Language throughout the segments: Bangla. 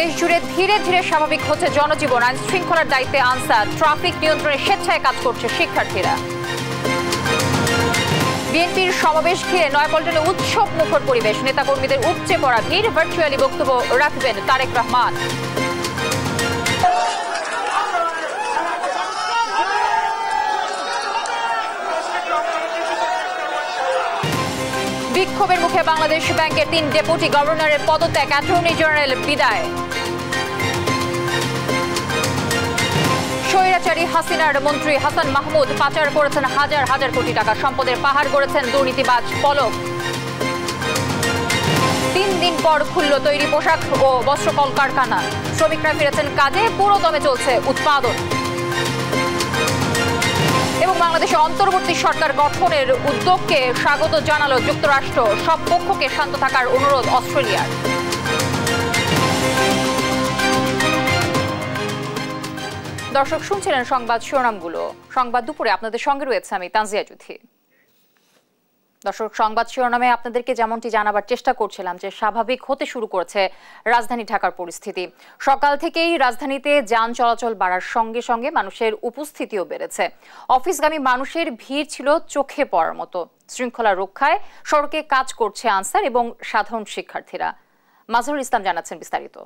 দেশজুড়ে ধীরে ধীরে স্বাভাবিক হচ্ছে জনজীবন আইন শৃঙ্খলার দায়িত্বে আনসার ট্রাফিক নিয়ন্ত্রণে স্বেচ্ছায় কাজ করছে শিক্ষার্থীরা বিএনপির সমাবেশ ঘিরে নয়াপল্টনে উৎসব মুখর পরিবেশ নেতাকর্মীদের উপচে পড়া ভিড় ভার্চুয়ালি বক্তব্য রাখবেন তারেক রহমান বিক্ষোভের মুখে বাংলাদেশ ব্যাংকের তিন ডেপুটি গভর্নরের পদত্যাগ অ্যাটর্নি জেনারেল বিদায় স্বৈরাচারী হাসিনার মন্ত্রী হাসান মাহমুদ পাচার করেছেন হাজার হাজার কোটি টাকা সম্পদের পাহাড় গড়েছেন দুর্নীতিবাজ পলক তিন দিন পর খুলল তৈরি পোশাক ও বস্ত্র কারখানা শ্রমিকরা ফিরেছেন কাজে পুরো দমে চলছে উৎপাদন এবং বাংলাদেশে অন্তর্বর্তী সরকার গঠনের উদ্যোগকে স্বাগত জানালো যুক্তরাষ্ট্র সব পক্ষকে শান্ত থাকার অনুরোধ অস্ট্রেলিয়ার দর্শক শুনছিলেন সংবাদ শিরোনামগুলো সংবাদ দুপুরে আপনাদের সঙ্গে রয়েছে আমি তানজিয়া জুথি দর্শক সংবাদ শিরোনামে আপনাদেরকে যেমনটি জানাবার চেষ্টা করছিলাম যে স্বাভাবিক হতে শুরু করেছে রাজধানী ঢাকার পরিস্থিতি সকাল থেকেই রাজধানীতে যান চলাচল বাড়ার সঙ্গে সঙ্গে মানুষের উপস্থিতিও বেড়েছে অফিসগামী মানুষের ভিড় ছিল চোখে পড়ার মতো শৃঙ্খলা রক্ষায় সড়কে কাজ করছে আনসার এবং সাধারণ শিক্ষার্থীরা মাজহর ইসলাম জানাচ্ছেন বিস্তারিত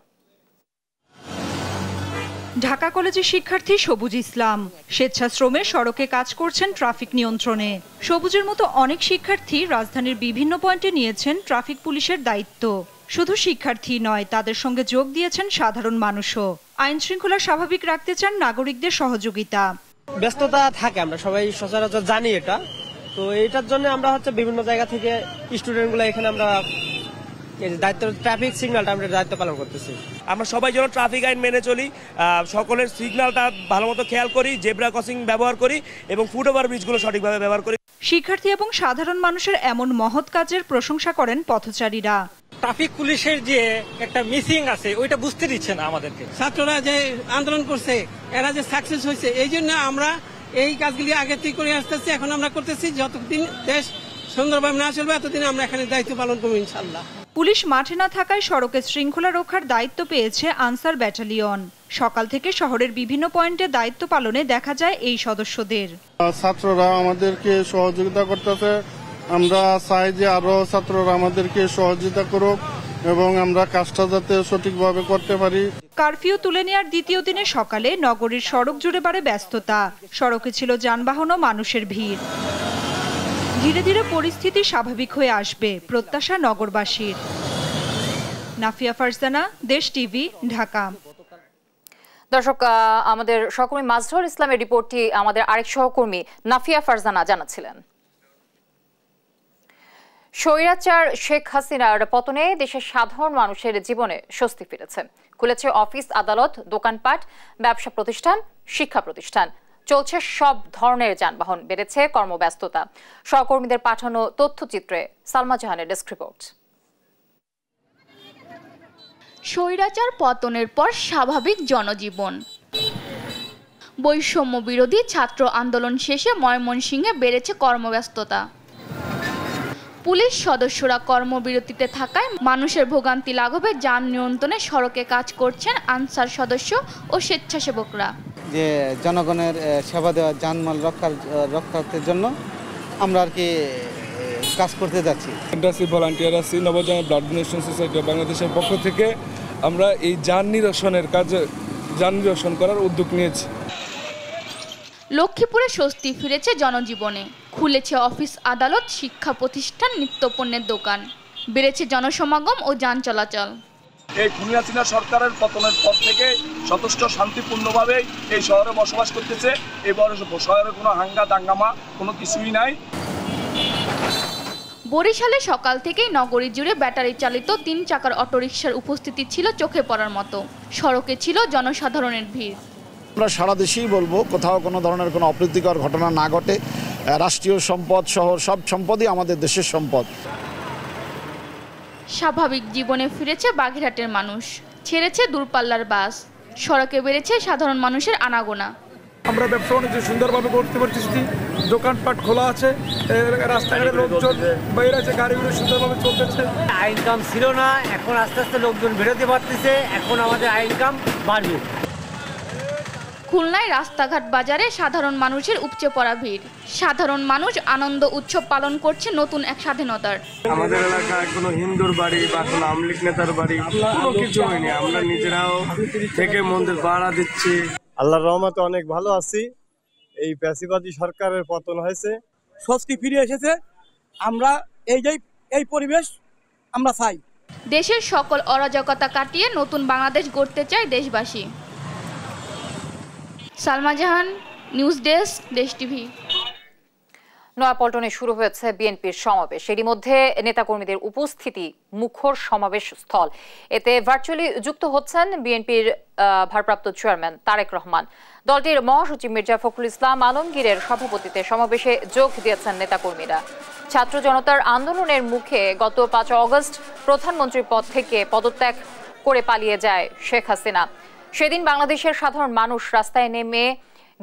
ঢাকা কলেজের শিক্ষার্থী সবুজ ইসলাম স্বেচ্ছাশ্রমে সড়কে কাজ করছেন ট্রাফিক নিয়ন্ত্রণে সবুজের মতো অনেক শিক্ষার্থী রাজধানীর বিভিন্ন পয়েন্টে নিয়েছেন ট্রাফিক পুলিশের দায়িত্ব শুধু শিক্ষার্থী নয় তাদের সঙ্গে যোগ দিয়েছেন সাধারণ মানুষও আইন শৃঙ্খলা স্বাভাবিক রাখতে চান নাগরিকদের সহযোগিতা ব্যস্ততা থাকে আমরা সবাই সচরাচর জানি এটা তো এটার জন্য আমরা হচ্ছে বিভিন্ন জায়গা থেকে স্টুডেন্টগুলো এখানে আমরা দায়িত্ব ট্রাফিক আমরা দায়িত্ব পালন করতেছি আমরা সবাই যেন ট্রাফিক আইন মেনে চলি সকলের ভালো মতো খেয়াল করি জেব্রা ক্রসিং ব্যবহার করি এবং ব্রিজগুলো সঠিকভাবে ব্যবহার করি শিক্ষার্থী এবং সাধারণ মানুষের এমন মহৎ কাজের প্রশংসা করেন পথচারীরা ট্রাফিক পুলিশের যে একটা মিসিং আছে ওইটা বুঝতে দিচ্ছে না আমাদেরকে ছাত্ররা যে আন্দোলন করছে এরা যে সাকসেস হয়েছে এই জন্য আমরা এই কাজগুলি আগে থেকে করে আসতেছি এখন আমরা করতেছি যতদিন দেশ সুন্দরভাবে না চলবে এতদিন আমরা এখানে দায়িত্ব পালন করবো ইনশাল্লাহ পুলিশ মাঠে না থাকায় সড়কে শৃঙ্খলা রক্ষার দায়িত্ব পেয়েছে আনসার ব্যাটালিয়ন সকাল থেকে শহরের বিভিন্ন পয়েন্টে দায়িত্ব পালনে দেখা যায় এই সদস্যদের ছাত্ররা আমাদেরকে সহযোগিতা করতেছে আমরা চাই যে আরো ছাত্ররা আমাদেরকে সহযোগিতা করুক এবং আমরা কাজটা যাতে সঠিকভাবে করতে পারি কারফিউ তুলে নেওয়ার দ্বিতীয় দিনে সকালে নগরীর সড়ক জুড়ে বাড়ে ব্যস্ততা সড়কে ছিল যানবাহন ও মানুষের ভিড় ধীরে ধীরে পরিস্থিতি স্বাভাবিক হয়ে আসবে প্রত্যাশা নগরবাসীর নাফিয়া ফারজানা দেশ টিভি ঢাকা দর্শক আমাদের সহকর্মী মাজহর ইসলামের রিপোর্টটি আমাদের আরেক সহকর্মী নাফিয়া ফারজানা জানাচ্ছিলেন স্বৈরাচার শেখ হাসিনার পতনে দেশের সাধারণ মানুষের জীবনে স্বস্তি ফিরেছে খুলেছে অফিস আদালত দোকানপাট ব্যবসা প্রতিষ্ঠান শিক্ষা প্রতিষ্ঠান চলছে সব ধরনের যানবাহন বেড়েছে কর্মব্যস্ততা সহকর্মীদের পাঠানো তথ্যচিত্রে সালমা জাহানের ডেস্ক রিপোর্ট স্বৈরাচার পতনের পর স্বাভাবিক জনজীবন বৈষম্য বিরোধী ছাত্র আন্দোলন শেষে ময়মনসিংহে বেড়েছে কর্মব্যস্ততা পুলিশ সদস্যরা কর্মবিরতিতে থাকায় মানুষের ভোগান্তি লাঘবে যান নিয়ন্ত্রণে সড়কে কাজ করছেন আনসার সদস্য ও স্বেচ্ছাসেবকরা যে জনগণের সেবা দেওয়া যানমাল রক্ষার রক্ষার্থের জন্য আমরা আর কি কাজ করতে যাচ্ছি আছি ভলান্টিয়ার আছি নবজন ব্লাড ডোনেশন সোসাইটি বাংলাদেশের পক্ষ থেকে আমরা এই যান নিরসনের কাজে যান নিরসন করার উদ্যোগ নিয়েছি লক্ষ্মীপুরে স্বস্তি ফিরেছে জনজীবনে খুলেছে অফিস আদালত শিক্ষা প্রতিষ্ঠান নিত্যপণ্যের দোকান বেড়েছে জনসমাগম ও যান চলাচল এই খুলনা চীনা সরকারের পতনের পর থেকে যথেষ্ট শান্তিপূর্ণভাবে এই শহরে বসবাস করতেছে এবার শহরে কোনো হাঙ্গা দাঙ্গামা কোনো কিছুই নাই বরিশালে সকাল থেকেই নগরী জুড়ে ব্যাটারি চালিত তিন চাকার অটোরিকশার উপস্থিতি ছিল চোখে পড়ার মতো সড়কে ছিল জনসাধারণের ভিড় আমরা সারা দেশেই বলবো কোথাও কোনো ধরনের কোনো অপ্রীতিকর ঘটনা না ঘটে রাষ্ট্রীয় সম্পদ সহ সব সম্পদই আমাদের দেশের সম্পদ স্বাভাবিক জীবনে ফিরেছে বাঘেরহাটের মানুষ ছেড়েছে দূরপাল্লার বাস সড়কে বেড়েছে সাধারণ মানুষের আনাগোনা আমরা ব্যবসা বাণিজ্য সুন্দরভাবে করতে পারছি দোকানপাট খোলা আছে রাস্তাঘাটে লোকজন বাইরে আছে গাড়িগুলো সুন্দরভাবে চলতেছে আইনকাম ছিল না এখন আস্তে আস্তে লোকজন বেরোতে পারতেছে এখন আমাদের আইনকাম বাড়বে খুলনায় রাস্তাঘাট বাজারে সাধারণ মানুষের উপচে পড়া ভিড় সাধারণ মানুষ আনন্দ উৎসব পালন করছে নতুন এক স্বাধীনতার আমাদের এলাকায় কোনো হিন্দুর বাড়ি বা কোনো আমলিক নেতার বাড়ি কোনো কিছু হয়নি আমরা নিজেরাও থেকে মন্দির ভাড়া দিচ্ছি আল্লাহর রহমতে অনেক ভালো আছি এই প্যাসিবাদী সরকারের পতন হয়েছে স্বস্তি ফিরে এসেছে আমরা এই যে এই পরিবেশ আমরা চাই দেশের সকল অরাজকতা কাটিয়ে নতুন বাংলাদেশ গড়তে চায় দেশবাসী Salma Jahan news desk Desh TV নয়াপল্টনে শুরু হয়েছে বিএনপির সমাবেশ এরই মধ্যে নেতাকর্মীদের উপস্থিতি মুখর সমাবেশ স্থল এতে ভার্চুয়ালি যুক্ত হচ্ছেন বিএনপির ভারপ্রাপ্ত চেয়ারম্যান তারেক রহমান দলটির মহাসচিব মির্জা ফখরুল ইসলাম আলমগীরের সভাপতিতে সমাবেশে যোগ দিয়েছেন নেতাকর্মীরা ছাত্র জনতার আন্দোলনের মুখে গত পাঁচ অগস্ট প্রধানমন্ত্রীর পদ থেকে পদত্যাগ করে পালিয়ে যায় শেখ হাসিনা সেদিন বাংলাদেশের সাধারণ মানুষ রাস্তায় নেমে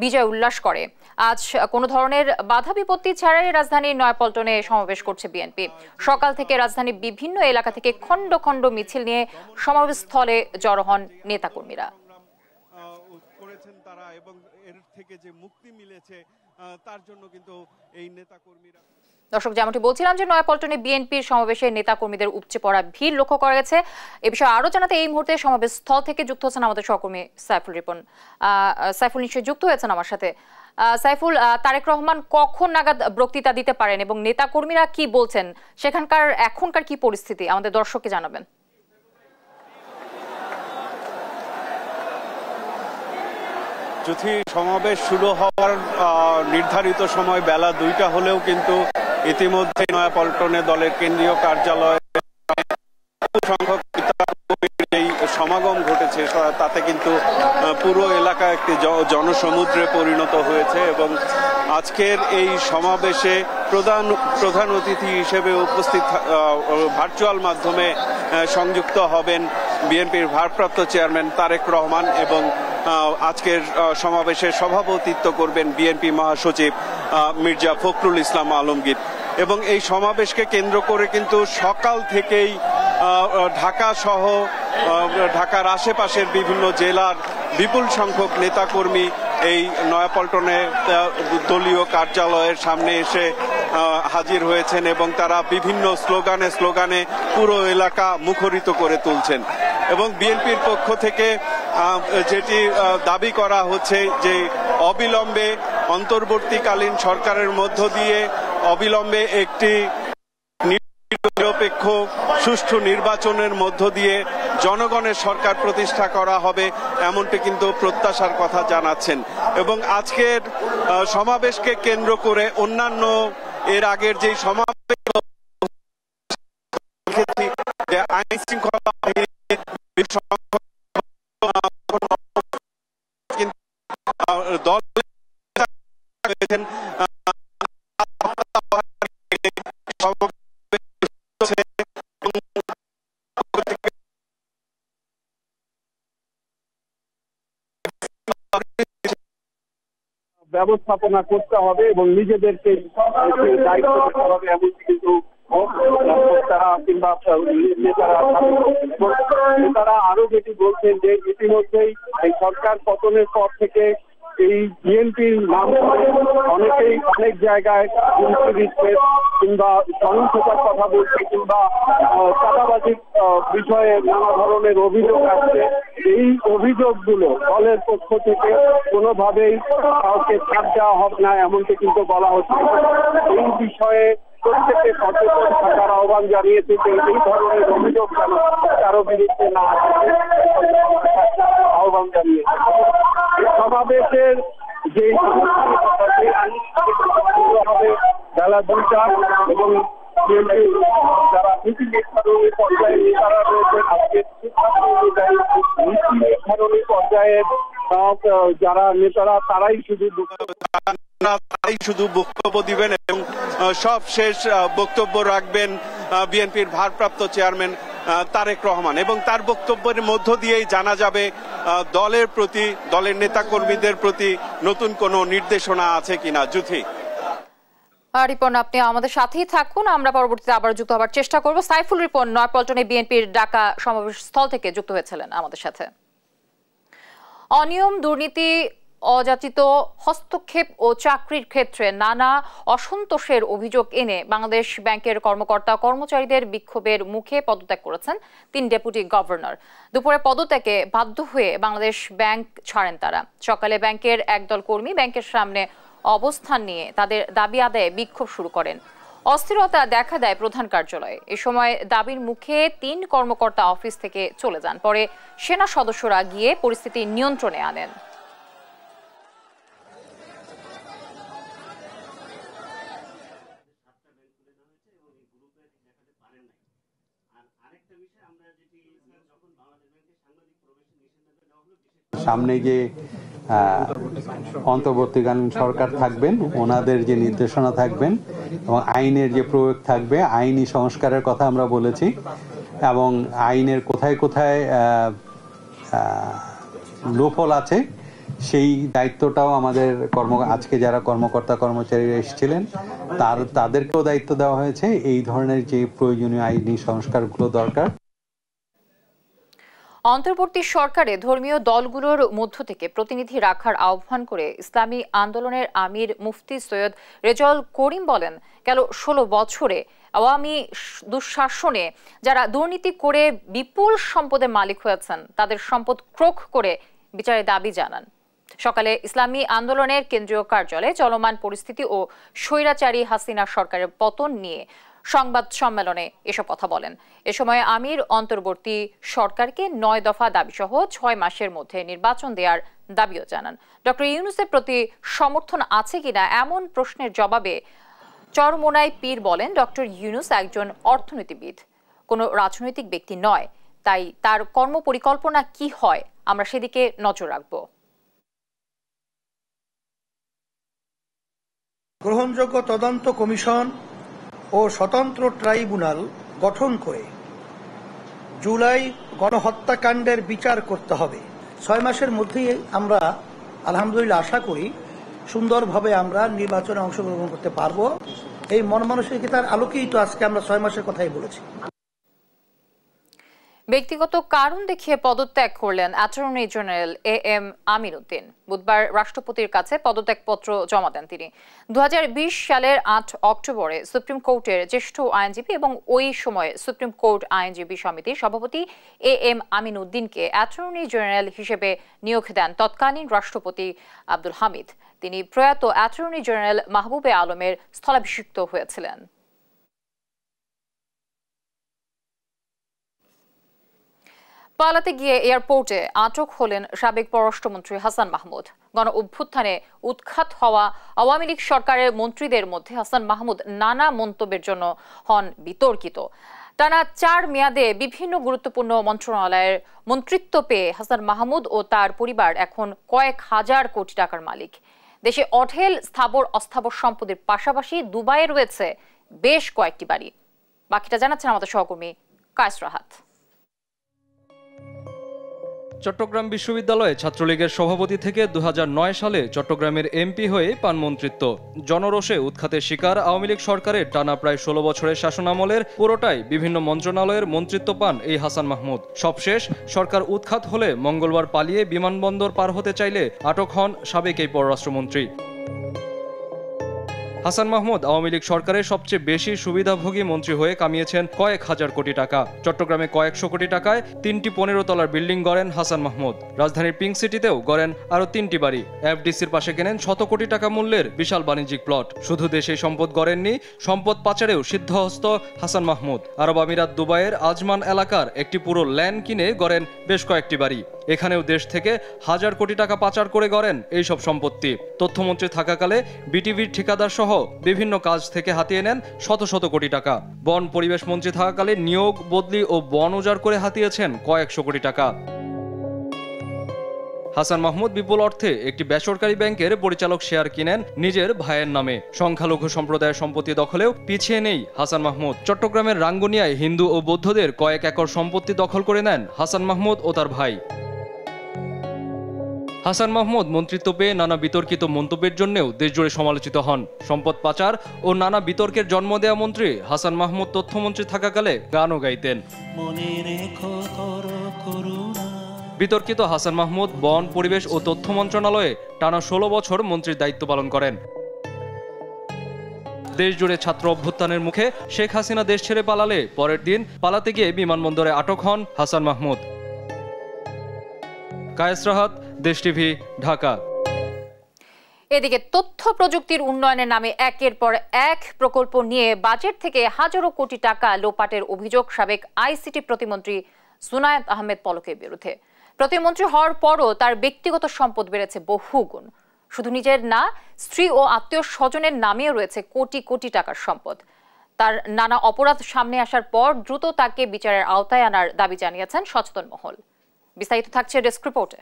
বিজয় উল্লাস করে আজ কোনো ধরনের বাধা বিপত্তি ছাড়াই রাজধানীর নয়াপল্টনে সমাবেশ করছে বিএনপি সকাল থেকে রাজধানীর বিভিন্ন এলাকা থেকে খণ্ড খণ্ড মিছিল নিয়ে সমাবেশস্থলে জড়ো হন নেতাকর্মীরা করেছেন তারা এবং এর থেকে যে মুক্তি মিলেছে তার জন্য কিন্তু এই নেতাকর্মীরা দর্শক যেমনটি বলছিলাম যে নয়াপল্টনে বিএনপির সমাবেশে নেতা কর্মীদের উপচে পড়া ভিড় লক্ষ্য করা গেছে এ বিষয়ে আরও জানাতে এই মুহূর্তে সমাবেশ স্থল থেকে যুক্ত হচ্ছেন আমাদের সহকর্মী সাইফুল রিপন সাইফুল নিশ্চয়ই যুক্ত হয়েছেন আমার সাথে সাইফুল তারেক রহমান কখন নাগাদ বক্তৃতা দিতে পারেন এবং নেতা কর্মীরা কি বলছেন সেখানকার এখনকার কি পরিস্থিতি আমাদের দর্শককে জানাবেন যদি সমাবেশ শুরু হওয়ার নির্ধারিত সময় বেলা দুইটা হলেও কিন্তু ইতিমধ্যে নয়াপল্টনে দলের কেন্দ্রীয় কার্যালয়ে সংখ্যক সমাগম ঘটেছে তাতে কিন্তু পুরো এলাকা একটি জনসমুদ্রে পরিণত হয়েছে এবং আজকের এই সমাবেশে প্রধান প্রধান অতিথি হিসেবে উপস্থিত ভার্চুয়াল মাধ্যমে সংযুক্ত হবেন বিএনপির ভারপ্রাপ্ত চেয়ারম্যান তারেক রহমান এবং আজকের সমাবেশে সভাপতিত্ব করবেন বিএনপি মহাসচিব মির্জা ফখরুল ইসলাম আলমগীর এবং এই সমাবেশকে কেন্দ্র করে কিন্তু সকাল থেকেই ঢাকা সহ ঢাকার আশেপাশের বিভিন্ন জেলার বিপুল সংখ্যক নেতাকর্মী এই নয়াপল্টনে দলীয় কার্যালয়ের সামনে এসে হাজির হয়েছেন এবং তারা বিভিন্ন স্লোগানে স্লোগানে পুরো এলাকা মুখরিত করে তুলছেন এবং বিএনপির পক্ষ থেকে যেটি দাবি করা হচ্ছে যে অবিলম্বে অন্তর্বর্তীকালীন সরকারের মধ্য দিয়ে অবিলম্বে একটি নিরপেক্ষ সুষ্ঠু নির্বাচনের মধ্য দিয়ে জনগণের সরকার প্রতিষ্ঠা করা হবে এমনটি কিন্তু প্রত্যাশার কথা জানাচ্ছেন এবং আজকের সমাবেশকে কেন্দ্র করে অন্যান্য এর আগের যে সমাবেশ আইন শৃঙ্খলা করেছেন ব্যবস্থাপনা করতে হবে এবং নিজেদেরকে দায়িত্ব হবে কিন্তু তারা নেতারা নেতারা আরো যেটি বলছেন যে ইতিমধ্যেই এই সরকার পতনের পর থেকে এই বিএনপির মাধ্যমে অনেকেই অনেক জায়গায় কিংবা সহিংসতার কথা বলছে কিংবা চাঁদাবাজির বিষয়ে নানা ধরনের অভিযোগ আসছে এই অভিযোগগুলো দলের পক্ষ থেকে কোনোভাবেই কাউকে ছাড় দেওয়া হবে না এমনটি কিন্তু বলা হচ্ছে এই বিষয়ে প্রত্যেককে সচেতন থাকার আহ্বান যে এই ধরনের অভিযোগ যেন কারো বিরুদ্ধে না আহ্বান জানিয়েছে সমাবেশের যে হবে বেলা এবং যারা পর্যায়ে নেতারা যারা নেতারা তারাই শুধু তাই শুধু বক্তব্য দিবেন এবং সব শেষ বক্তব্য রাখবেন বিএনপির ভারপ্রাপ্ত চেয়ারম্যান তারেক রহমান এবং তার বক্তব্যের মধ্য দিয়েই জানা যাবে দলের প্রতি দলের নেতাকর্মীদের প্রতি নতুন কোনো নির্দেশনা আছে কিনা যুথি রিপন আপনি আমাদের সাথেই থাকুন আমরা পরবর্তীতে আবার যুক্ত হবার চেষ্টা করব সাইফুল রিপন নয়পল্টনে বিএনপির ডাকা সমাবেশ স্থল থেকে যুক্ত হয়েছিলেন আমাদের সাথে অনিয়ম দুর্নীতি অযাচিত হস্তক্ষেপ ও চাকরির ক্ষেত্রে নানা অসন্তোষের অভিযোগ এনে বাংলাদেশ ব্যাংকের কর্মকর্তা কর্মচারীদের বিক্ষোভের মুখে পদত্যাগ করেছেন তিন ডেপুটি গভর্নর দুপুরে পদত্যাগে বাধ্য হয়ে বাংলাদেশ ব্যাংক ছাড়েন তারা সকালে ব্যাংকের একদল কর্মী ব্যাংকের সামনে অবস্থান নিয়ে তাদের দাবি আদায়ে বিক্ষোভ শুরু করেন অস্থিরতা দেখা দেয় প্রধান কার্যালয়ে এ সময় দাবির মুখে তিন কর্মকর্তা অফিস থেকে চলে যান পরে সেনা সদস্যরা গিয়ে পরিস্থিতি নিয়ন্ত্রণে আনেন সামনে যে অন্তর্বর্তীকালীন সরকার থাকবেন ওনাদের যে নির্দেশনা থাকবেন এবং আইনের যে প্রয়োগ থাকবে আইনি সংস্কারের কথা আমরা বলেছি এবং আইনের কোথায় কোথায় লোফল আছে সেই দায়িত্বটাও আমাদের কর্ম আজকে যারা কর্মকর্তা কর্মচারীরা এসেছিলেন তার তাদেরকেও দায়িত্ব দেওয়া হয়েছে এই ধরনের যে প্রয়োজনীয় আইনি সংস্কারগুলো দরকার অন্তর্বর্তী সরকারে ধর্মীয় দলগুলোর মধ্য থেকে প্রতিনিধি রাখার আহ্বান করে ইসলামী আন্দোলনের আমির মুফতি সৈয়দ রেজল করিম বলেন গেল ষোলো বছরে আওয়ামী দুঃশাসনে যারা দুর্নীতি করে বিপুল সম্পদের মালিক হয়েছেন তাদের সম্পদ ক্রোক করে বিচারের দাবি জানান সকালে ইসলামী আন্দোলনের কেন্দ্রীয় কার্যালয়ে চলমান পরিস্থিতি ও স্বৈরাচারী হাসিনা সরকারের পতন নিয়ে সংবাদ সম্মেলনে এসব কথা বলেন এ সময় আমির অন্তর্বর্তী সরকারকে নয় দফা দাবি সহ ছয় মাসের মধ্যে নির্বাচন দেওয়ার দাবিও জানান ডক্টর ইউনুসের প্রতি সমর্থন আছে কিনা এমন প্রশ্নের জবাবে চরমোনাই পীর বলেন ডক্টর ইউনুস একজন অর্থনীতিবিদ কোনো রাজনৈতিক ব্যক্তি নয় তাই তার কর্মপরিকল্পনা কি হয় আমরা সেদিকে নজর রাখব গ্রহণযোগ্য তদন্ত কমিশন ও স্বতন্ত্র ট্রাইব্যুনাল গঠন করে জুলাই গণহত্যাকাণ্ডের বিচার করতে হবে ছয় মাসের মধ্যেই আমরা আলহামদুলিল্লাহ আশা করি সুন্দরভাবে আমরা নির্বাচনে অংশগ্রহণ করতে পারবো এই মন মানসিকতার আলোকেই তো আজকে আমরা ছয় মাসের কথাই বলেছি ব্যক্তিগত কারণ দেখিয়ে পদত্যাগ করলেন attorney general A M Amir Uddin বুধবার রাষ্ট্রপতির কাছে পদত্যাগপত্র জমা দেন তিনি দু সালের আট অক্টোবরে সুপ্রিম কোর্টের জ্যেষ্ঠ আইনজীবী এবং ওই সময়ে সুপ্রিম কোর্ট আইনজীবী সমিতির সভাপতি এ এম আমিন উদ্দিনকে অ্যাটর্নি জেনারেল হিসেবে নিয়োগ দেন তৎকালীন রাষ্ট্রপতি আব্দুল হামিদ তিনি প্রয়াত অ্যাটর্নি জেনারেল মাহবুবে আলমের স্থলাভিষিক্ত হয়েছিলেন পালাতে গিয়ে এয়ারপোর্টে আটক হলেন সাবেক পররাষ্ট্রমন্ত্রী হাসান মাহমুদ গণ অভ্যুত্থানে উৎখাত হওয়া আওয়ামী লীগ সরকারের মন্ত্রীদের মধ্যে হাসান মাহমুদ নানা মন্তব্যের জন্য হন বিতর্কিত টানা চার মেয়াদে বিভিন্ন গুরুত্বপূর্ণ মন্ত্রণালয়ের মন্ত্রিত্ব পেয়ে হাসান মাহমুদ ও তার পরিবার এখন কয়েক হাজার কোটি টাকার মালিক দেশে অঢেল স্থাবর অস্থাবর সম্পদের পাশাপাশি দুবাইয়ে রয়েছে বেশ কয়েকটি বাড়ি বাকিটা জানাচ্ছেন আমাদের সহকর্মী কায়স রাহাত চট্টগ্রাম বিশ্ববিদ্যালয়ে ছাত্রলীগের সভাপতি থেকে দু সালে চট্টগ্রামের এমপি হয়ে পান মন্ত্রিত্ব জনরোষে উৎখাতের শিকার আওয়ামী লীগ সরকারের টানা প্রায় ষোলো বছরের শাসনামলের পুরোটাই বিভিন্ন মন্ত্রণালয়ের মন্ত্রিত্ব পান এই হাসান মাহমুদ সবশেষ সরকার উৎখাত হলে মঙ্গলবার পালিয়ে বিমানবন্দর পার হতে চাইলে আটক হন সাবেক এই পররাষ্ট্রমন্ত্রী হাসান মাহমুদ আওয়ামী লীগ সরকারের সবচেয়ে বেশি সুবিধাভোগী মন্ত্রী হয়ে কামিয়েছেন কয়েক হাজার কোটি টাকা চট্টগ্রামে কয়েকশো কোটি টাকায় তিনটি পনেরো তলার বিল্ডিং গড়েন হাসান মাহমুদ রাজধানীর পিঙ্ক সিটিতেও গড়েন আরও তিনটি বাড়ি এফডিসির পাশে কেনেন শত কোটি টাকা মূল্যের বিশাল বাণিজ্যিক প্লট শুধু দেশে সম্পদ গড়েননি সম্পদ পাচারেও সিদ্ধহস্ত হাসান মাহমুদ আরব আমিরাত দুবাইয়ের আজমান এলাকার একটি পুরো ল্যান্ড কিনে গড়েন বেশ কয়েকটি বাড়ি এখানেও দেশ থেকে হাজার কোটি টাকা পাচার করে গড়েন এইসব সম্পত্তি তথ্যমন্ত্রী থাকাকালে বিটিভির ঠিকাদার সহ বিভিন্ন কাজ থেকে হাতিয়ে নেন শত শত কোটি টাকা বন পরিবেশ মন্ত্রী থাকাকালে নিয়োগ বদলি ও বন উজাড় করে হাতিয়েছেন কয়েকশো কোটি টাকা হাসান মাহমুদ বিপুল অর্থে একটি বেসরকারি ব্যাংকের পরিচালক শেয়ার কিনেন নিজের ভাইয়ের নামে সংখ্যালঘু সম্প্রদায়ের সম্পত্তি দখলেও পিছিয়ে নেই হাসান মাহমুদ চট্টগ্রামের রাঙ্গুনিয়ায় হিন্দু ও বৌদ্ধদের কয়েক একর সম্পত্তি দখল করে নেন হাসান মাহমুদ ও তার ভাই হাসান মাহমুদ মন্ত্রিত্ব পেয়ে নানা বিতর্কিত মন্তব্যের জন্যও দেশজুড়ে সমালোচিত হন সম্পদ পাচার ও নানা বিতর্কের জন্ম দেয়া মন্ত্রী হাসান মাহমুদ তথ্যমন্ত্রী থাকাকালে গানও গাইতেন বিতর্কিত হাসান মাহমুদ বন পরিবেশ ও তথ্য মন্ত্রণালয়ে টানা ষোলো বছর মন্ত্রীর দায়িত্ব পালন করেন দেশজুড়ে ছাত্র অভ্যুত্থানের মুখে শেখ হাসিনা দেশ ছেড়ে পালালে পরের দিন পালাতে গিয়ে বিমানবন্দরে আটক হন হাসান মাহমুদ কায়েস রাহাত দেশ টিভি ঢাকা এদিকে তথ্য প্রযুক্তির উন্নয়নের নামে একের পর এক প্রকল্প নিয়ে বাজেট থেকে হাজারো কোটি টাকা লোপাটের অভিযোগ সাবেক আইসিটি প্রতিমন্ত্রী সুনায়ত আহমেদ পলকের বিরুদ্ধে প্রতিমন্ত্রী হওয়ার পরও তার ব্যক্তিগত সম্পদ বেড়েছে বহুগুণ শুধু নিজের না স্ত্রী ও আত্মীয় স্বজনের নামেও রয়েছে কোটি কোটি টাকার সম্পদ তার নানা অপরাধ সামনে আসার পর দ্রুত তাকে বিচারের আওতায় আনার দাবি জানিয়েছেন সচেতন মহল বিস্তারিত থাকছে ডেস্ক রিপোর্টে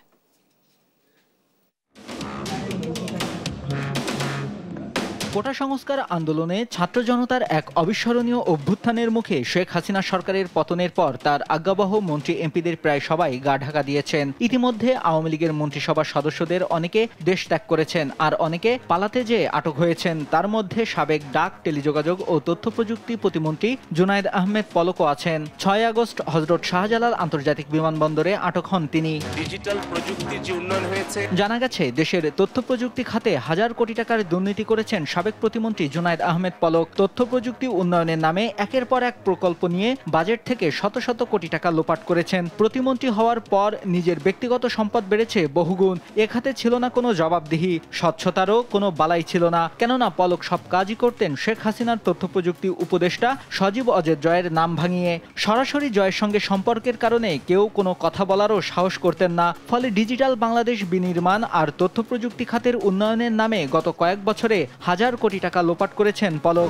কোটা সংস্কার আন্দোলনে ছাত্র জনতার এক অবিস্মরণীয় অভ্যুত্থানের মুখে শেখ হাসিনা সরকারের পতনের পর তার আজ্ঞাবহ মন্ত্রী এমপিদের প্রায় সবাই গা ঢাকা দিয়েছেন ইতিমধ্যে আওয়ামী লীগের মন্ত্রিসভার সদস্যদের অনেকে দেশ ত্যাগ করেছেন আর অনেকে পালাতে যেয়ে আটক হয়েছেন তার মধ্যে সাবেক ডাক টেলিযোগাযোগ ও তথ্য প্রযুক্তি প্রতিমন্ত্রী জুনায়দ আহমেদ পলকও আছেন ছয় আগস্ট হজরত শাহজালাল আন্তর্জাতিক বিমানবন্দরে আটক হন তিনি ডিজিটাল প্রযুক্তির উন্নয়ন হয়েছে জানা গেছে দেশের তথ্য প্রযুক্তি খাতে হাজার কোটি টাকার দুর্নীতি করেছেন সাবেক প্রতিমন্ত্রী জুনায়দ আহমেদ পলক তথ্য প্রযুক্তি উন্নয়নের নামে একের পর এক প্রকল্প নিয়ে বাজেট থেকে শত শত কোটি টাকা লোপাট করেছেন প্রতিমন্ত্রী হওয়ার পর নিজের ব্যক্তিগত সম্পদ বেড়েছে বহুগুণ এ খাতে ছিল না কোনো জবাবদিহি স্বচ্ছতারও কোনো বালাই ছিল না কেননা পলক সব কাজই করতেন শেখ হাসিনার তথ্য প্রযুক্তি উপদেষ্টা সজীব অজের জয়ের নাম ভাঙিয়ে সরাসরি জয়ের সঙ্গে সম্পর্কের কারণে কেউ কোনো কথা বলারও সাহস করতেন না ফলে ডিজিটাল বাংলাদেশ বিনির্মাণ আর তথ্য প্রযুক্তি খাতের উন্নয়নের নামে গত কয়েক বছরে হাজার হাজার কোটি টাকা লোপাট করেছেন পলক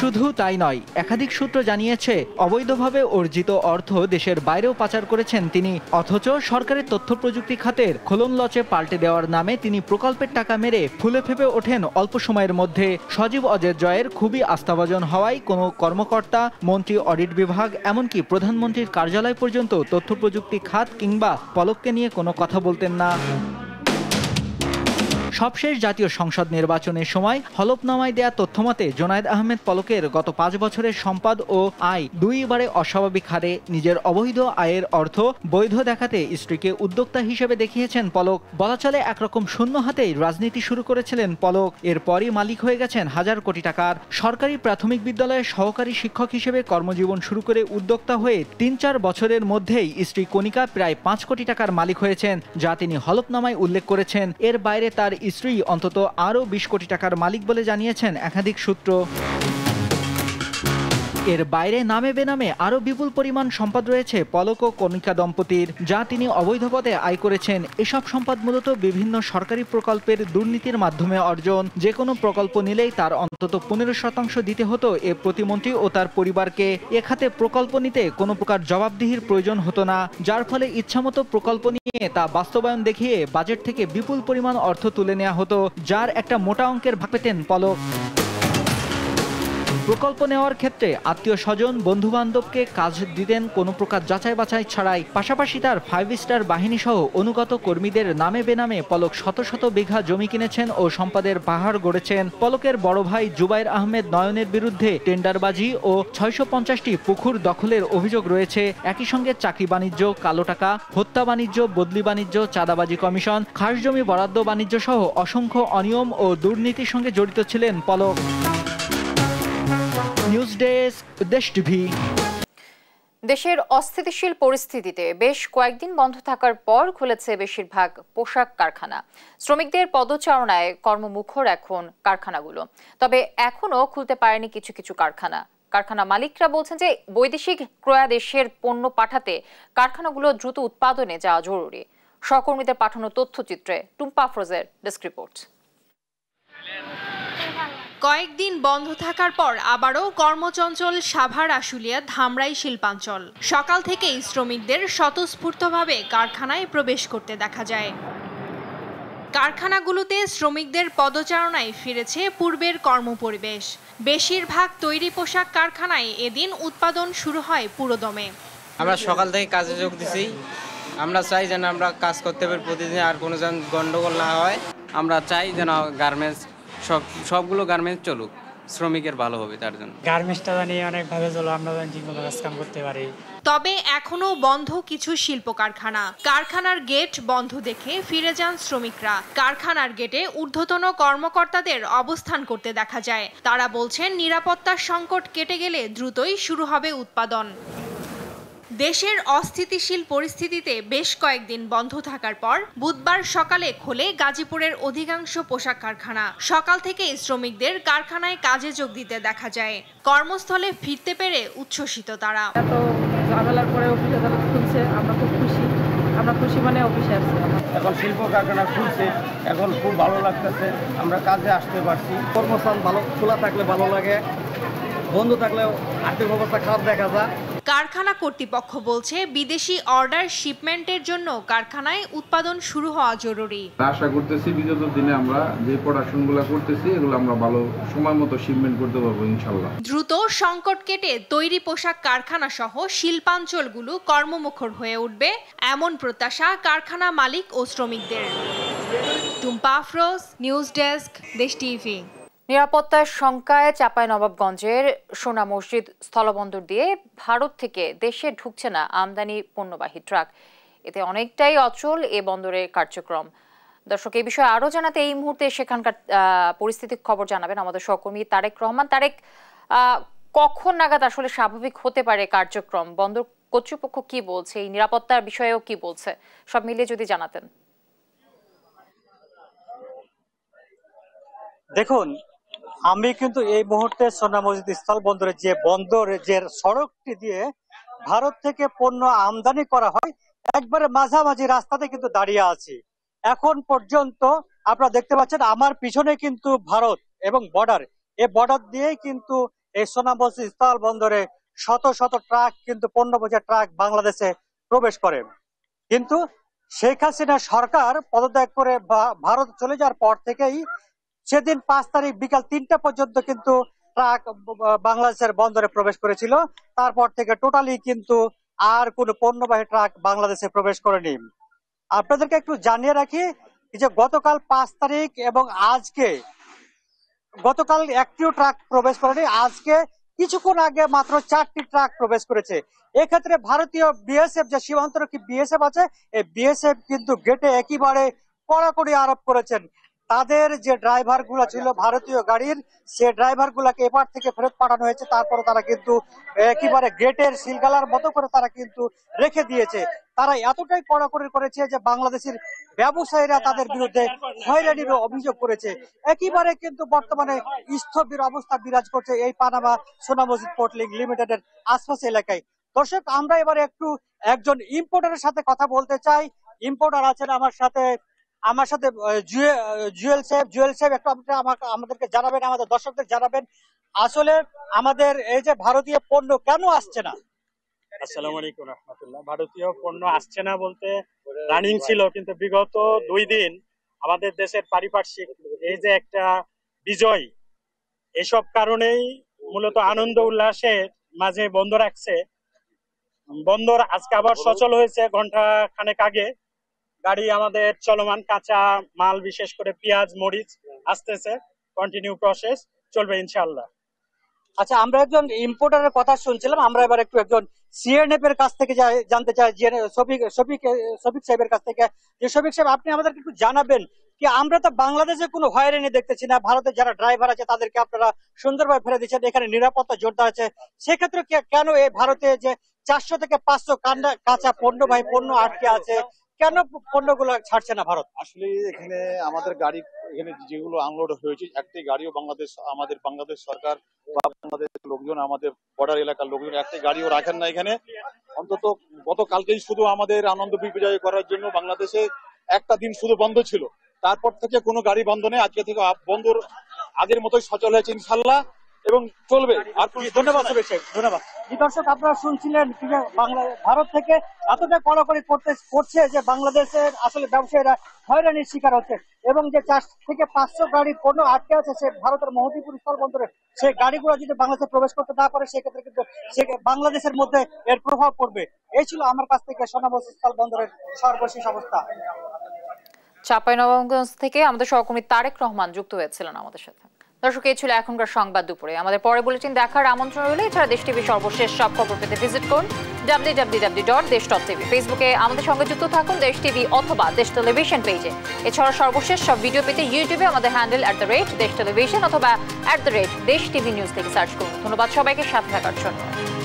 শুধু তাই নয় একাধিক সূত্র জানিয়েছে অবৈধভাবে অর্জিত অর্থ দেশের বাইরেও পাচার করেছেন তিনি অথচ সরকারের তথ্য প্রযুক্তি খাতের খোলন লচে পাল্টে দেওয়ার নামে তিনি প্রকল্পের টাকা মেরে ফুলে ফেপে ওঠেন অল্প সময়ের মধ্যে সজীব অজয় জয়ের খুবই আস্থাভাজন হওয়ায় কোনো কর্মকর্তা মন্ত্রী অডিট বিভাগ এমনকি প্রধানমন্ত্রীর কার্যালয় পর্যন্ত তথ্য প্রযুক্তি খাত কিংবা পলককে নিয়ে কোনো কথা বলতেন না সবশেষ জাতীয় সংসদ নির্বাচনের সময় হলফনামায় দেয়া তথ্যমতে জোনায়দ আহমেদ পলকের গত পাঁচ বছরের সম্পাদ ও আয় দুইবারে অস্বাভাবিক হারে নিজের অবৈধ আয়ের অর্থ বৈধ দেখাতে স্ত্রীকে উদ্যোক্তা হিসেবে দেখিয়েছেন পলক বলা চলে একরকম শূন্য হাতেই রাজনীতি শুরু করেছিলেন পলক এরপরই মালিক হয়ে গেছেন হাজার কোটি টাকার সরকারি প্রাথমিক বিদ্যালয়ে সহকারী শিক্ষক হিসেবে কর্মজীবন শুরু করে উদ্যোক্তা হয়ে তিন চার বছরের মধ্যেই স্ত্রী কণিকা প্রায় পাঁচ কোটি টাকার মালিক হয়েছেন যা তিনি হলফনামায় উল্লেখ করেছেন এর বাইরে তার স্ত্রী অন্তত আরও বিশ কোটি টাকার মালিক বলে জানিয়েছেন একাধিক সূত্র এর বাইরে নামে বেনামে আরও বিপুল পরিমাণ সম্পদ রয়েছে পলক ও কণিকা দম্পতির যা তিনি অবৈধ পথে আয় করেছেন এসব সম্পদ মূলত বিভিন্ন সরকারি প্রকল্পের দুর্নীতির মাধ্যমে অর্জন যে কোনো প্রকল্প নিলেই তার অন্তত পনেরো শতাংশ দিতে হতো এ প্রতিমন্ত্রী ও তার পরিবারকে এখাতে প্রকল্প নিতে কোনো প্রকার জবাবদিহির প্রয়োজন হতো না যার ফলে ইচ্ছামতো প্রকল্প নিয়ে তা বাস্তবায়ন দেখিয়ে বাজেট থেকে বিপুল পরিমাণ অর্থ তুলে নেওয়া হতো যার একটা মোটা অঙ্কের ভাগ পেতেন পলক প্রকল্প নেওয়ার ক্ষেত্রে আত্মীয় স্বজন বন্ধুবান্ধবকে কাজ দিতেন কোনো প্রকার যাচাই বাছাই ছাড়াই পাশাপাশি তার ফাইভ স্টার বাহিনী সহ অনুগত কর্মীদের নামে বেনামে পলক শত শত বিঘা জমি কিনেছেন ও সম্পদের পাহাড় গড়েছেন পলকের বড় ভাই জুবাইর আহমেদ নয়নের বিরুদ্ধে টেন্ডারবাজি ও ছয়শো পঞ্চাশটি পুকুর দখলের অভিযোগ রয়েছে একই সঙ্গে চাকরি বাণিজ্য কালো টাকা হত্যা বাণিজ্য বদলি বাণিজ্য চাঁদাবাজি কমিশন খাস জমি বরাদ্দ বাণিজ্য সহ অসংখ্য অনিয়ম ও দুর্নীতির সঙ্গে জড়িত ছিলেন Palak news desk Desh TV দেশের অস্থিতিশীল পরিস্থিতিতে বেশ কয়েকদিন বন্ধ থাকার পর খুলেছে বেশিরভাগ পোশাক কারখানা শ্রমিকদের পদচারণায় কর্মমুখর এখন কারখানাগুলো তবে এখনও খুলতে পারেনি কিছু কিছু কারখানা কারখানা মালিকরা বলছেন যে বৈদেশিক ক্রয়াদেশের পণ্য পাঠাতে কারখানাগুলো দ্রুত উৎপাদনে যাওয়া জরুরি সহকর্মীদের পাঠানো তথ্যচিত্রে টুম্পা ফ্রোজের ডেস্ক রিপোর্ট কয়েকদিন বন্ধ থাকার পর আবারও কর্মচঞ্চল সাভার আশুলিয়া ধামরাই শিল্পাঞ্চল সকাল থেকেই শ্রমিকদের স্বতঃস্ফূর্তভাবে কারখানায় প্রবেশ করতে দেখা যায় কারখানাগুলোতে শ্রমিকদের পদচারণায় ফিরেছে পূর্বের কর্মপরিবেশ বেশিরভাগ তৈরি পোশাক কারখানায় এদিন উৎপাদন শুরু হয় পুরোদমে আমরা সকাল থেকে কাজে যোগ দিছি আমরা চাই যেন আমরা কাজ করতে পারি প্রতিদিন আর কোনো যেন গন্ডগোল না হয় আমরা চাই যেন গার্মেন্টস সব সবগুলো গার্মেন্টস চলুক শ্রমিকের ভালো হবে তার জন্য গার্মেন্টসটা জানি ভাবে চলো আমরা জানি ঠিকমতো কাজ কাম করতে পারি তবে এখনও বন্ধ কিছু শিল্প কারখানা কারখানার গেট বন্ধ দেখে ফিরে যান শ্রমিকরা কারখানার গেটে ঊর্ধ্বতন কর্মকর্তাদের অবস্থান করতে দেখা যায় তারা বলছেন নিরাপত্তার সংকট কেটে গেলে দ্রুতই শুরু হবে উৎপাদন দেশের অস্থিতিশীল পরিস্থিতিতে বেশ কয়েকদিন বন্ধ থাকার পর বুধবার সকালে খোলে গাজীপুরের অধিকাংশ পোশাক কারখানা সকাল থেকে শ্রমিকদের কারখানায় কাজে যোগ দিতে দেখা যায় কর্মস্থলে ফিরতে পেরে উচ্ছ্বসিত তারা এত ঝামেলার পরে অফিস আদালত খুলছে আমরা খুব খুশি আমরা খুশি মানে অফিসে আসছি এখন শিল্প কারখানা খুলছে এখন খুব ভালো লাগতেছে আমরা কাজে আসতে পারছি কর্মস্থান ভালো খোলা থাকলে ভালো লাগে বন্ধ থাকলেও আর্থিক অবস্থা খারাপ দেখা যায় কারখানা কর্তৃপক্ষ বলছে বিদেশি অর্ডার শিপমেন্টের জন্য কারখানায় উৎপাদন শুরু হওয়া জরুরি আশা করতেছি বিগত দিনে আমরা যে প্রোডাকশনগুলো করতেছি এগুলো আমরা ভালো সময় মতো শিপমেন্ট করতে পারবো ইনশাল্লাহ দ্রুত সংকট কেটে তৈরি পোশাক কারখানা সহ শিল্পাঞ্চলগুলো কর্মমুখর হয়ে উঠবে এমন প্রত্যাশা কারখানা মালিক ও শ্রমিকদের Tumpa Afroz news desk Desh TV নিরাপত্তার শঙ্কায় নবাবগঞ্জের সোনা মসজিদ স্থলবন্দর দিয়ে ভারত থেকে দেশে ঢুকছে না আমদানি পণ্যবাহী ট্রাক এতে অনেকটাই অচল এ বন্দরের কার্যক্রম দর্শক এই বিষয়ে আরও জানাতে এই মুহূর্তে সেখানকার পরিস্থিতির খবর জানাবেন আমাদের সহকর্মী তারেক রহমান তারেক কখন নাগাদ আসলে স্বাভাবিক হতে পারে কার্যক্রম বন্দর কর্তৃপক্ষ কি বলছে এই নিরাপত্তার বিষয়েও কি বলছে সব মিলিয়ে যদি জানাতেন দেখুন আমি কিন্তু এই মুহূর্তে সোনা মসজিদ স্থল বন্দরে যে বন্দর যে সড়কটি দিয়ে ভারত থেকে পণ্য আমদানি করা হয় একবারে মাঝামাঝি রাস্তাতে কিন্তু দাঁড়িয়ে আছি এখন পর্যন্ত আপনারা দেখতে পাচ্ছেন আমার পিছনে কিন্তু ভারত এবং বর্ডার এই বর্ডার দিয়েই কিন্তু এই সোনা মসজিদ স্থল বন্দরে শত শত ট্রাক কিন্তু পণ্য বোঝা ট্রাক বাংলাদেশে প্রবেশ করে কিন্তু শেখ হাসিনা সরকার পদত্যাগ করে ভারত চলে যাওয়ার পর থেকেই সেদিন পাঁচ তারিখ বিকাল তিনটা পর্যন্ত কিন্তু ট্রাক বাংলাদেশের বন্দরে প্রবেশ করেছিল তারপর থেকে টোটালি কিন্তু আর কোনো পণ্যবাহী ট্রাক বাংলাদেশে প্রবেশ করেনি আপনাদেরকে একটু জানিয়ে রাখি যে গতকাল পাঁচ তারিখ এবং আজকে গতকাল একটিও ট্রাক প্রবেশ করেনি আজকে কিছুক্ষণ আগে মাত্র চারটি ট্রাক প্রবেশ করেছে এক্ষেত্রে ভারতীয় বিএসএফ যে সীমান্তরক্ষী বিএসএফ আছে এই বিএসএফ কিন্তু গেটে একইবারে কড়াকড়ি আরোপ করেছেন তাদের যে গুলো ছিল আচ্ছা। ভারতীয় গাড়ির সে গুলাকে এপার থেকে ফেরত পাঠানো হয়েছে তারপরে তারা কিন্তু একেবারে গেটের সিলগালার মতো করে তারা কিন্তু রেখে দিয়েছে তারা এতটাই কড়াকড়ি করেছে যে বাংলাদেশের ব্যবসায়ীরা তাদের বিরুদ্ধে হয়রানির অভিযোগ করেছে একেবারে কিন্তু বর্তমানে স্থবির অবস্থা বিরাজ করছে এই পানামা সোনা মসজিদ পোর্টলিং লিমিটেডের আশপাশ এলাকায় দর্শক আমরা এবারে একটু একজন ইম্পোর্টারের সাথে কথা বলতে চাই ইম্পোর্টার আছেন আমার সাথে আমার সাথে জুয়েল সাহেব জুয়েল সাহেব একটু আপনারা আমাদেরকে জানাবেন আমাদের দর্শকদের জানাবেন আসলে আমাদের এই যে ভারতীয় পণ্য কেন আসছে না আসসালামু আলাইকুম ভারতীয় পণ্য আসছে না বলতে রানিং ছিল কিন্তু বিগত দুই দিন আমাদের দেশের পারিপার্শ্বিক এই যে একটা বিজয় এসব কারণেই মূলত আনন্দ উল্লাসে মাঝে বন্ধ রাখছে বন্দর আজকে আবার সচল হয়েছে ঘন্টা খানেক আগে গাড়ি আমাদের চলমান কাঁচা মাল বিশেষ করে পেঁয়াজ মরিচ আসতেছে কন্টিনিউ প্রসেস চলবে ইনশাল্লাহ আচ্ছা আমরা একজন ইম্পোর্টারের কথা শুনছিলাম আমরা এবার একটু একজন সিএনএফ এর কাছ থেকে জানতে চাই সফিক সফিক সফিক সাহেবের কাছ থেকে যে সফিক সাহেব আপনি আমাদেরকে একটু জানাবেন কি আমরা তো বাংলাদেশে কোনো হয়রানি দেখতেছি না ভারতের যারা ড্রাইভার আছে তাদেরকে আপনারা সুন্দরভাবে ফেলে দিচ্ছেন এখানে নিরাপত্তা জোরদার আছে সেক্ষেত্রে কেন এই ভারতে যে চারশো থেকে পাঁচশো কাঁচা পণ্য ভাই পণ্য আটকে আছে কেন পণ্যগুলো ছাড়ছে না ভারত আসলে এখানে আমাদের গাড়ি এখানে যেগুলো আনলোড হয়েছে একটি গাড়িও বাংলাদেশ আমাদের বাংলাদেশ সরকার বা বাংলাদেশ লোকজন আমাদের বর্ডার এলাকার লোকজন একটাই গাড়িও রাখেন না এখানে অন্তত গতকালকেই শুধু আমাদের আনন্দ বিজয় করার জন্য বাংলাদেশে একটা দিন শুধু বন্ধ ছিল তারপর থেকে কোনো গাড়ি বন্ধ নেই আজকে থেকে বন্ধুর আগের মতোই সচল হয়েছে ইনশাল্লাহ এবং চলবে আর ধন্যবাদ ধন্যবাদ দর্শক আপনারা শুনছিলেন বাংলা ভারত থেকে এতটা কড়াকড়ি করতে করছে যে বাংলাদেশের আসলে ব্যবসায়ীরা হয়রানির শিকার হচ্ছে এবং যে চার থেকে পাঁচশো গাড়ি পণ্য আটকে আছে সে ভারতের মহতিপুর স্থলবন্দরে সেই গাড়িগুলো যদি বাংলাদেশে প্রবেশ করতে না পারে সেক্ষেত্রে কিন্তু সে বাংলাদেশের মধ্যে এর প্রভাব পড়বে এই ছিল আমার কাছ থেকে সোনাবস্তি স্থলবন্দরের সর্বশেষ অবস্থা চাপাই চাঁপাইনবাবগঞ্জ থেকে আমাদের সহকর্মী তারেক রহমান যুক্ত হয়েছিলেন আমাদের সাথে দর্শক এই ছিল এখনকার সংবাদ দুপুরে আমাদের পরে বুলেটিন দেখার আমন্ত্রণ রইল এছাড়া দেশ টিভি সর্বশেষ সব খবর পেতে ভিজিট করুন W W W dot Desh dot TV ফেসবুকে আমাদের সঙ্গে যুক্ত থাকুন দেশ টিভি অথবা দেশ টেলিভিশন পেজে এছাড়া সর্বশেষ সব ভিডিও পেতে ইউটিউবে আমাদের handle at the rate Desh television অথবা at the rate Desh TV news থেকে সার্চ করুন ধন্যবাদ সবাইকে সাথে থাকার জন্য